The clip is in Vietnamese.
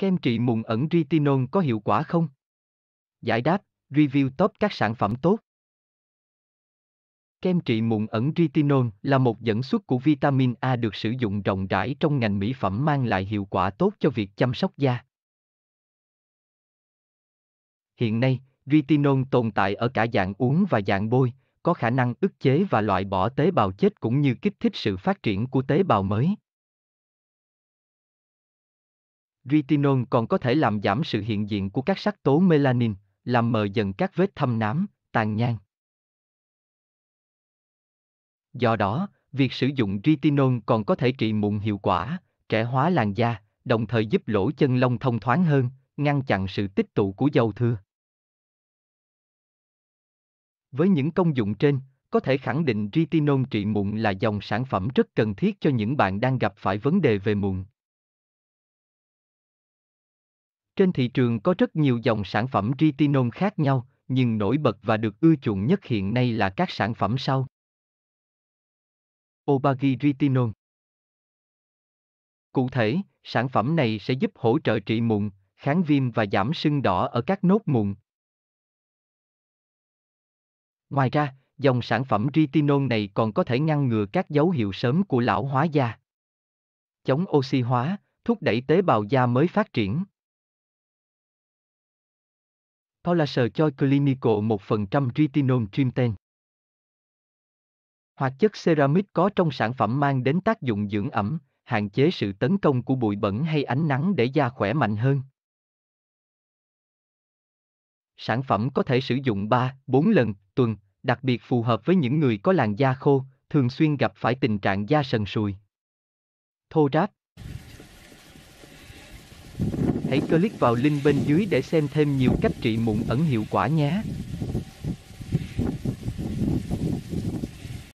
Kem trị mụn ẩn retinol có hiệu quả không? Giải đáp, review top các sản phẩm tốt. Kem trị mụn ẩn retinol là một dẫn xuất của vitamin A được sử dụng rộng rãi trong ngành mỹ phẩm mang lại hiệu quả tốt cho việc chăm sóc da. Hiện nay, retinol tồn tại ở cả dạng uống và dạng bôi, có khả năng ức chế và loại bỏ tế bào chết cũng như kích thích sự phát triển của tế bào mới. Retinol còn có thể làm giảm sự hiện diện của các sắc tố melanin, làm mờ dần các vết thâm nám, tàn nhang. Do đó, việc sử dụng retinol còn có thể trị mụn hiệu quả, trẻ hóa làn da, đồng thời giúp lỗ chân lông thông thoáng hơn, ngăn chặn sự tích tụ của dầu thừa. Với những công dụng trên, có thể khẳng định retinol trị mụn là dòng sản phẩm rất cần thiết cho những bạn đang gặp phải vấn đề về mụn. Trên thị trường có rất nhiều dòng sản phẩm retinol khác nhau, nhưng nổi bật và được ưa chuộng nhất hiện nay là các sản phẩm sau. Obagi Retinol Cụ thể, sản phẩm này sẽ giúp hỗ trợ trị mụn, kháng viêm và giảm sưng đỏ ở các nốt mụn. Ngoài ra, dòng sản phẩm retinol này còn có thể ngăn ngừa các dấu hiệu sớm của lão hóa da. Chống oxy hóa, thúc đẩy tế bào da mới phát triển. Polasher Choi Clinical 1% Retinol Trimten. Hoạt chất ceramic có trong sản phẩm mang đến tác dụng dưỡng ẩm, hạn chế sự tấn công của bụi bẩn hay ánh nắng để da khỏe mạnh hơn. Sản phẩm có thể sử dụng 3, 4 lần tuần, đặc biệt phù hợp với những người có làn da khô, thường xuyên gặp phải tình trạng da sần sùi. Thô ráp, hãy click vào link bên dưới để xem thêm nhiều cách trị mụn ẩn hiệu quả nhé.